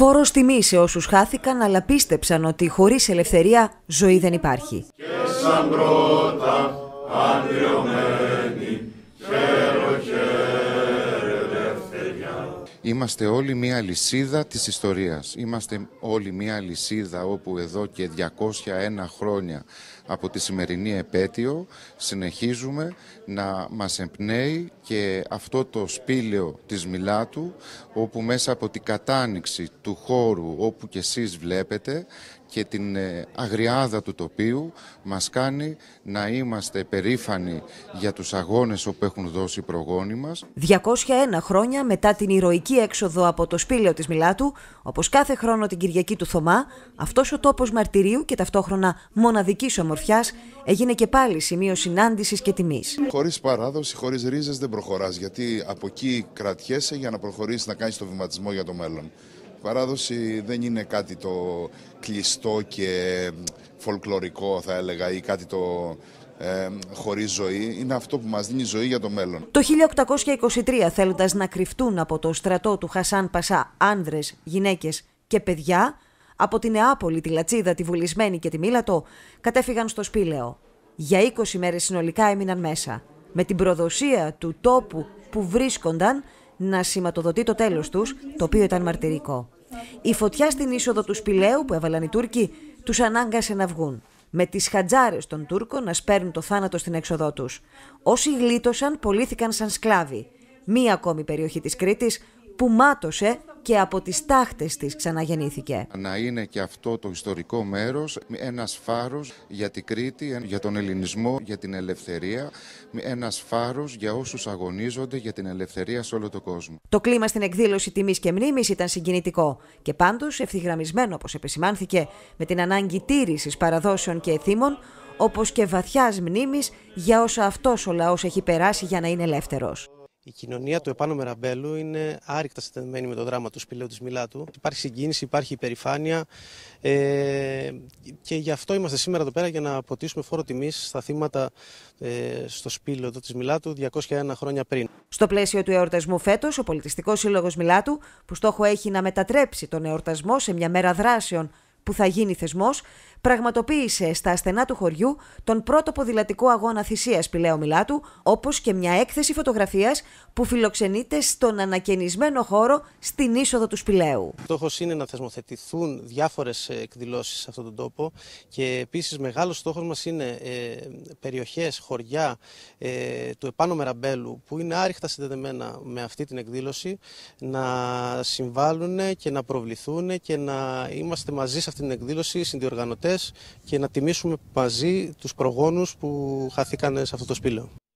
Φόρος τιμής σε όσους χάθηκαν, αλλά πίστεψαν ότι χωρίς ελευθερία ζωή δεν υπάρχει. Είμαστε όλοι μία λυσίδα της ιστορίας. Είμαστε όλοι μία λυσίδα όπου εδώ και 201 χρόνια από τη σημερινή επέτειο συνεχίζουμε να μας εμπνέει και αυτό το σπήλαιο της Μιλάτου όπου μέσα από την κατάνοιξη του χώρου όπου και εσείς βλέπετε και την ε, αγριάδα του τοπίου μας κάνει να είμαστε περήφανοι για τους αγώνες όπου έχουν δώσει οι προγόνοι μας. 201 χρόνια μετά την ηρωική έξοδο από το σπήλαιο της Μιλάτου, όπως κάθε χρόνο την Κυριακή του Θωμά, αυτός ο τόπος μαρτυρίου και ταυτόχρονα μοναδικής ομορφιάς έγινε και πάλι σημείο συνάντησης και τιμής. Χωρίς παράδοση, χωρίς ρίζες δεν προχωράς, γιατί από εκεί κρατιέσαι για να προχωρήσεις να κάνεις το βηματισμό για το μέλλον. Η παράδοση δεν είναι κάτι το κλειστό και φολκλωρικό θα έλεγα ή κάτι το ε, χωρίς ζωή, είναι αυτό που μας δίνει ζωή για το μέλλον. Το 1823, θέλοντας να κρυφτούν από το στρατό του Χασάν Πασά άνδρες, γυναίκες και παιδιά, από την Νεάπολη, τη Λατσίδα, τη Βουλισμένη και τη Μήλατο, κατέφυγαν στο Σπήλαιο. Για 20 μέρες συνολικά έμειναν μέσα, με την προδοσία του τόπου που βρίσκονταν να σηματοδοτεί το τέλος τους, το οποίο ήταν μαρτυρικό. Η φωτιά στην είσοδο του Σπηλαίου που έβαλαν οι Τούρκοι τους ανάγκασε να βγουν με τις χατζάρες των Τούρκων να σπέρνουν το θάνατο στην έξοδό τους. Όσοι γλίτωσαν πωλήθηκαν σαν σκλάβοι. Μία ακόμη περιοχή της Κρήτης που μάτωσε και από τις τάχτες της ξαναγεννήθηκε. Να είναι και αυτό το ιστορικό μέρος ένας φάρος για την Κρήτη, για τον ελληνισμό, για την ελευθερία, ένας φάρος για όσους αγωνίζονται για την ελευθερία σε όλο τον κόσμο. Το κλίμα στην εκδήλωση τιμής και μνήμης ήταν συγκινητικό και πάντως ευθυγραμμισμένο όπως επισημάνθηκε με την ανάγκη τήρησης παραδόσεων και εθήμων όπως και βαθιάς μνήμης για όσα αυτός ο λαός έχει περάσει για να είναι ελεύθερος. Η κοινωνία του Επάνω Μεραμπέλου είναι άρρηκτα συνδεδεμένη με το δράμα του Σπηλαίου της Μιλάτου. Υπάρχει συγκίνηση, υπάρχει υπερηφάνεια ε, και γι' αυτό είμαστε σήμερα εδώ πέρα για να αποτίσουμε φόρο τιμής στα θύματα ε, στο Σπήλαιο εδώ της Μιλάτου 201 χρόνια πριν. Στο πλαίσιο του εορτασμού φέτος, ο Πολιτιστικός Σύλλογος Μιλάτου, που στόχο έχει να μετατρέψει τον εορτασμό σε μια μέρα δράσεων που θα γίνει θεσμός, πραγματοποίησε στα ασθενά του χωριού τον πρώτο ποδηλατικό αγώνα θυσίας Πηλαίου Μιλάτου, όπως και μια έκθεση φωτογραφίας που φιλοξενείται στον ανακαινισμένο χώρο στην είσοδο τους Σπηλαίου. Στόχος είναι να θεσμοθετηθούν διάφορες εκδηλώσεις σε αυτόν τον τόπο και επίσης μεγάλος στόχος μας είναι ε, περιοχές, χωριά ε, του επάνω Μεραμπέλου που είναι άριχτα συνδεδεμένα με αυτή την εκδήλωση να συμβάλλουν και να προβληθούν και να είμαστε μαζί σε αυτή την εκδήλωση συνδιοργανωτές και να τιμήσουμε μαζί τους προγόνους που χαθήκαν σε αυτό το σπήλαιο.